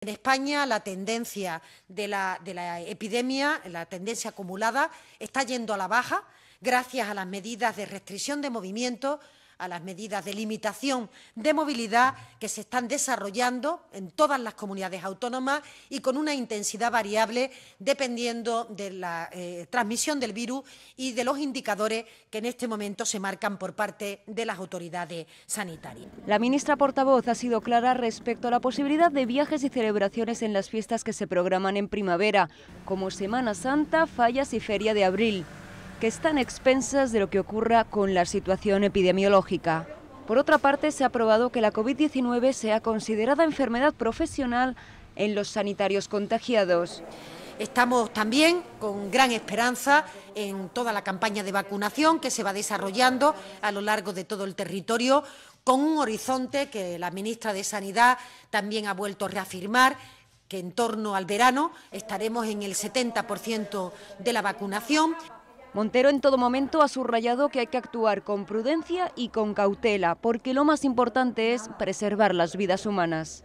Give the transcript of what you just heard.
En España la tendencia de la, epidemia, la tendencia acumulada, está yendo a la baja gracias a las medidas de restricción de movimiento, a las medidas de limitación de movilidad que se están desarrollando en todas las comunidades autónomas y con una intensidad variable dependiendo de la eh, transmisión del virus y de los indicadores que en este momento se marcan por parte de las autoridades sanitarias. La ministra portavoz ha sido clara respecto a la posibilidad de viajes y celebraciones en las fiestas que se programan en primavera, como Semana Santa, Fallas y Feria de Abril que están expensas de lo que ocurra con la situación epidemiológica. Por otra parte, se ha probado que la COVID-19 sea considerada enfermedad profesional en los sanitarios contagiados. Estamos también con gran esperanza en toda la campaña de vacunación que se va desarrollando a lo largo de todo el territorio, con un horizonte que la ministra de Sanidad también ha vuelto a reafirmar, que en torno al verano estaremos en el 70% de la vacunación. Montero en todo momento ha subrayado que hay que actuar con prudencia y con cautela, porque lo más importante es preservar las vidas humanas.